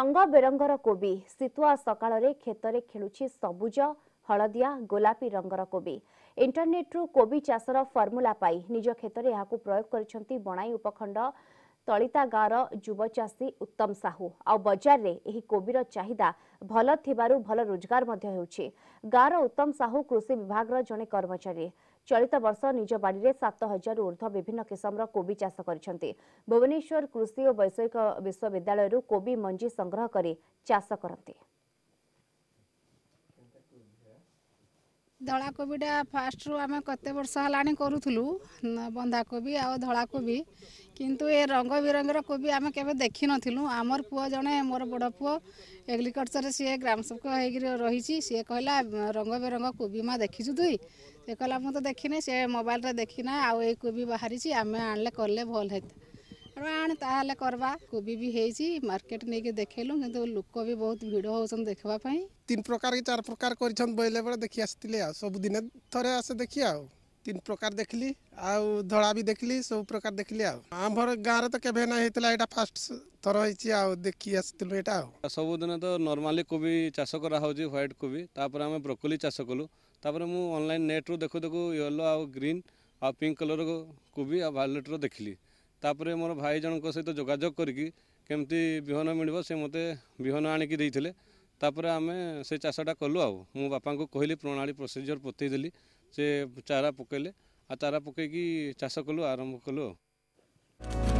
रंग रङ्गेङ्गर कबि शीतुआ सकाल क्षेत्र खेणु सबुज हलदिया गोलापी रङ्गर कोबी इंटरनेट रु कोबी चासर फर्मुला पाई निज क्षेत यहाँ प्रयोग गरिन्छ बणाई उपखंड तलिता गाँउ र जुवचाषी उत्तम साहु आउ रे एही कोबीर चाहिदा भल भन्नु भल रोजगार गाँ र उत्तम साहू कृषि विभाग र जे कर्मचारी चलित वर्ष निज बाडी सत हजार उर्ध्व विभिन्न किसम कोबी को चाहिँ भुवनेश्वर कृषि वैषयिक विश्वविद्यालय संग्रह करी संग्रहकारी चाहिँ ଧଳାକୋବିଟା ଫାଷ୍ଟରୁ ଆମେ କେତେ ବର୍ଷ ହେଲାଣି କରୁଥିଲୁ ବନ୍ଧାକୋବି ଆଉ ଧଳାକୋବି କିନ୍ତୁ ଏ ରଙ୍ଗ ବିରଙ୍ଗର କୋବି ଆମେ କେବେ ଦେଖିନଥିଲୁ ଆମର ପୁଅ ଜଣେ ମୋର ବଡ଼ ପୁଅ ଏଗ୍ରିକଲଚରରେ ସିଏ ଗ୍ରାମ ସେବକ ହେଇକିରି ରହିଛି ସିଏ କହିଲା ରଙ୍ଗ ବେରଙ୍ଗ କୋବି ମା ଦେଖିଛୁ ତୁଇ ସେ କହିଲା ମୁଁ ତ ଦେଖିନି ସେ ମୋବାଇଲରେ ଦେଖିନା ଆଉ ଏଇ କୋବି ବାହାରିଛି ଆମେ ଆଣିଲେ କଲେ ଭଲ ହେଇତା ତେଣୁ ଆଣେ ତାହେଲେ କରିବା କୋବି ବି ହେଇଛି ମାର୍କେଟ ନେଇକି ଦେଖେଇଲୁ କିନ୍ତୁ ଲୋକ ବି ବହୁତ ଭିଡ଼ ହେଉଛନ୍ତି ଦେଖିବା ପାଇଁ ତିନି ପ୍ରକାର କି ଚାରି ପ୍ରକାର କରିଛନ୍ତି ବୋଇଲେ ବେଳେ ଦେଖି ଆସିଥିଲି ଆଉ ସବୁଦିନେ ଥରେ ଆସେ ଦେଖି ଆଉ তিন প্রকার দেখলি আউ ধড়া বি দেখলি সব প্রকার দেখলি আউ আমার গাঁরে তো কেবে না হয়েছিল এটা ফার্স্ট থর হয়েছি আউ দেখি আসছিল এটা আউ সবুদিন তো নর্মালি কোবি চাষ করা হচ্ছে হোয়াইট কোবি তারপরে আমি ব্রোকলি চাষ কলু তারপরে মু অনলাইন নেট রু দেখু দেখু ইয়েলো আউ গ্রিন আউ পিঙ্ক কলর কোবি আউ ভায়োলেট রু দেখলি ତାପରେ ମୋର ଭାଇ ଜଣଙ୍କ ସହିତ ଯୋଗାଯୋଗ କରିକି କେମିତି ବିହନ ମିଳିବ ସେ ମୋତେ ବିହନ ଆଣିକି ଦେଇଥିଲେ ତାପରେ ଆମେ ସେ ଚାଷଟା କଲୁ ଆଉ ମୁଁ ବାପାଙ୍କୁ କହିଲି ପ୍ରଣାଳୀ ପ୍ରୋସିଜିଓର ପତେଇ ଦେଲି ସେ ଚାରା ପକାଇଲେ ଆଉ ଚାରା ପକାଇକି ଚାଷ କଲୁ ଆରମ୍ଭ କଲୁ ଆଉ